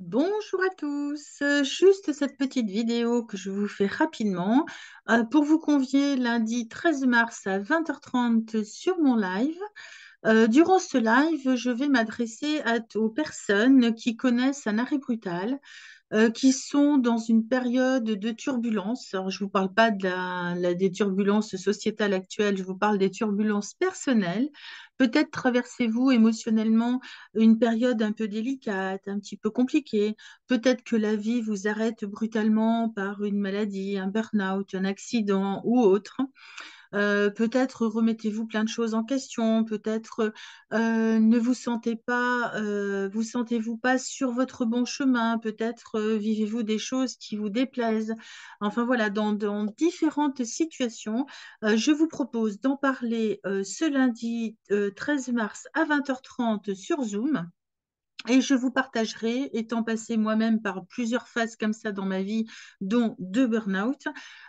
Bonjour à tous, juste cette petite vidéo que je vous fais rapidement euh, pour vous convier lundi 13 mars à 20h30 sur mon live. Euh, durant ce live, je vais m'adresser aux personnes qui connaissent un arrêt brutal, euh, qui sont dans une période de turbulence. je ne vous parle pas de des turbulences sociétales actuelles, je vous parle des turbulences personnelles. Peut-être traversez-vous émotionnellement une période un peu délicate, un petit peu compliquée. Peut-être que la vie vous arrête brutalement par une maladie, un burn-out, un accident ou autre. Euh, peut-être remettez-vous plein de choses en question, peut-être euh, ne vous sentez pas, euh, vous sentez-vous pas sur votre bon chemin, peut-être vivez-vous des choses qui vous déplaisent. Enfin voilà, dans, dans différentes situations, je vous propose d'en parler ce lundi 13 mars à 20h30 sur Zoom. Et je vous partagerai, étant passé moi-même par plusieurs phases comme ça dans ma vie, dont deux burn-out,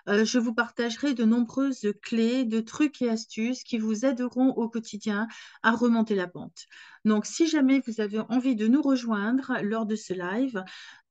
euh, je vous partagerai de nombreuses clés, de trucs et astuces qui vous aideront au quotidien à remonter la pente. Donc, si jamais vous avez envie de nous rejoindre lors de ce live,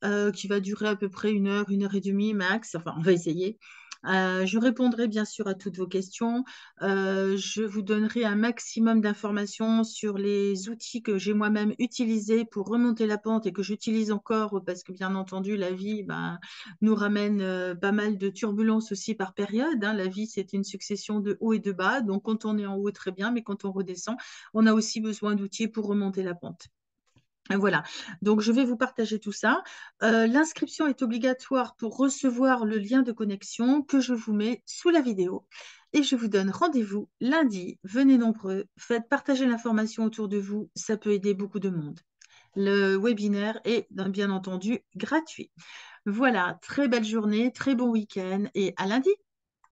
euh, qui va durer à peu près une heure, une heure et demie max, enfin, on va essayer. Euh, je répondrai bien sûr à toutes vos questions. Euh, je vous donnerai un maximum d'informations sur les outils que j'ai moi-même utilisés pour remonter la pente et que j'utilise encore parce que bien entendu, la vie ben, nous ramène euh, pas mal de turbulences aussi par période. Hein. La vie, c'est une succession de hauts et de bas. Donc quand on est en haut, très bien, mais quand on redescend, on a aussi besoin d'outils pour remonter la pente. Voilà, donc je vais vous partager tout ça. Euh, l'inscription est obligatoire pour recevoir le lien de connexion que je vous mets sous la vidéo. Et je vous donne rendez-vous lundi. Venez nombreux, faites partager l'information autour de vous, ça peut aider beaucoup de monde. Le webinaire est bien entendu gratuit. Voilà, très belle journée, très bon week-end et à lundi.